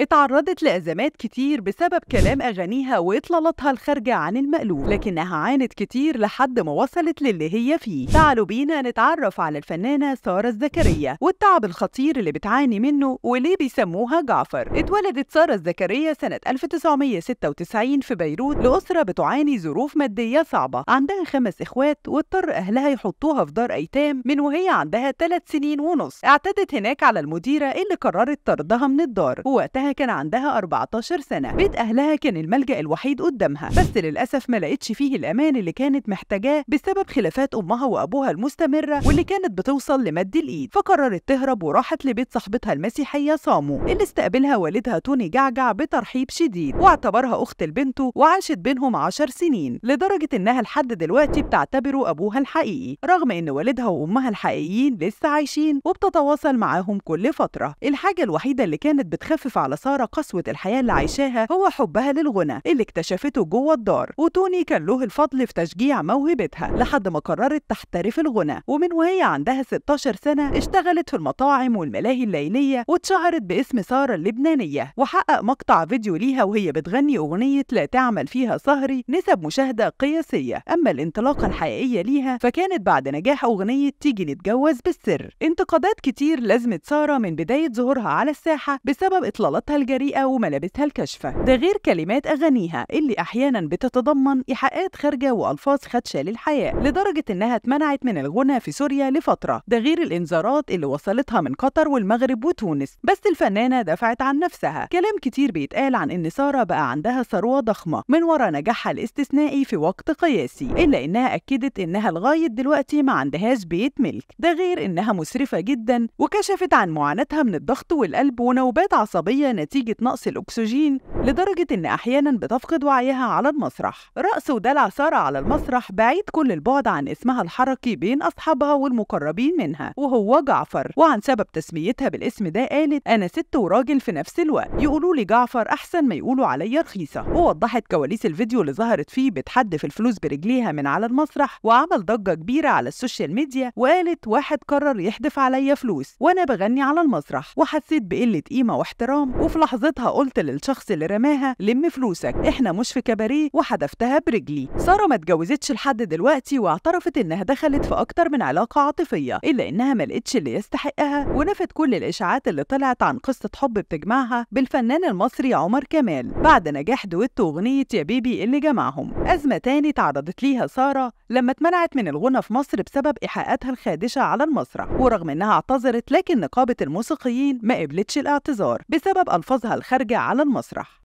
اتعرضت لأزمات كتير بسبب كلام أغانيها وإطلالاتها الخارجة عن المألوف لكنها عانت كتير لحد ما وصلت للي هي فيه تعالوا بينا نتعرف على الفنانة سارة الزكريا والتعب الخطير اللي بتعاني منه وليه بيسموها جعفر اتولدت سارة الزكريا سنة 1996 في بيروت لأسرة بتعاني ظروف مادية صعبة عندها خمس إخوات واضطر أهلها يحطوها في دار أيتام من وهي عندها ثلاث سنين ونص اعتدت هناك على المديرة اللي قررت طردها من الدار ووقتها كان عندها 14 سنة بيت أهلها كان الملجأ الوحيد قدامها بس للأسف ما لقيتش فيه الأمان اللي كانت محتاجاه بسبب خلافات أمها وأبوها المستمرة واللي كانت بتوصل لمد الإيد فقررت تهرب وراحت لبيت صاحبتها المسيحية صامو اللي استقبلها والدها توني جعجع بترحيب شديد واعتبرها أخت لبنته وعاشت بينهم 10 سنين لدرجة إنها لحد دلوقتي بتعتبره أبوها الحقيقي رغم إن والدها وأمها الحقيقيين لسه عايشين وبتتواصل معاهم كل فترة الحاجة الوحيدة اللي كانت بتخفف على سارة قسوة الحياة اللي عايشاها هو حبها للغنى اللي اكتشفته جوه الدار وتوني كان له الفضل في تشجيع موهبتها لحد ما قررت تحترف الغنى ومن وهي عندها 16 سنة اشتغلت في المطاعم والملاهي الليلية واتشهرت باسم سارة اللبنانية وحقق مقطع فيديو ليها وهي بتغني أغنية لا تعمل فيها سهري نسب مشاهدة قياسية أما الانطلاقة الحقيقية ليها فكانت بعد نجاح أغنية تيجي نتجوز بالسر انتقادات كتير لازمت سارة من بداية ظهورها على الساحة بسبب إطلالات طريقتها الجريئة وملابسها الكشفة ده غير كلمات أغانيها اللي أحيانا بتتضمن إيحاءات خارجة وألفاظ خدشة للحياة لدرجة إنها اتمنعت من الغنى في سوريا لفترة ده غير الإنذارات اللي وصلتها من قطر والمغرب وتونس بس الفنانة دفعت عن نفسها كلام كتير بيتقال عن إن سارة بقى عندها ثروة ضخمة من وراء نجاحها الاستثنائي في وقت قياسي إلا إنها أكدت إنها لغاية دلوقتي ما عندهاش بيت ملك ده غير إنها مسرفة جدا وكشفت عن معاناتها من الضغط والقلب ونوبات عصبية نتيجة نقص الأكسجين لدرجة إن أحيانا بتفقد وعيها على المسرح رأس ودلع سارة على المسرح بعيد كل البعد عن اسمها الحركي بين أصحابها والمقربين منها وهو جعفر وعن سبب تسميتها بالاسم ده قالت أنا ست وراجل في نفس الوقت يقولوا لي جعفر أحسن ما يقولوا عليا رخيصة ووضحت كواليس الفيديو اللي ظهرت فيه بتحدف الفلوس برجليها من على المسرح وعمل ضجة كبيرة على السوشيال ميديا وقالت واحد قرر يحدف عليا فلوس وأنا بغني على المسرح وحسيت بقلة قيمة واحترام وفي لحظتها قلت للشخص اللي رماها لم فلوسك احنا مش في كباريه وحدفتها برجلي ساره ما اتجوزتش لحد دلوقتي واعترفت انها دخلت في اكتر من علاقه عاطفيه الا انها ما لقتش اللي يستحقها ونفت كل الاشاعات اللي طلعت عن قصه حب بتجمعها بالفنان المصري عمر كمال بعد نجاح دويتو اغنيه يا بيبي اللي جمعهم ازمه تاني تعرضت ليها ساره لما اتمنعت من الغنى في مصر بسبب ايحاءاتها الخادشه على المسرح ورغم انها اعتذرت لكن نقابه الموسيقيين ما قبلتش الاعتذار بسبب ألفاظها الخارجة على المسرح